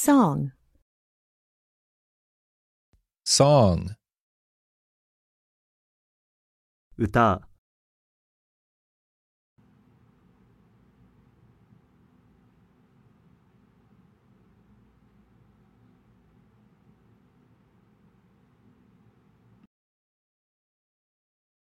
Song. Song. 歌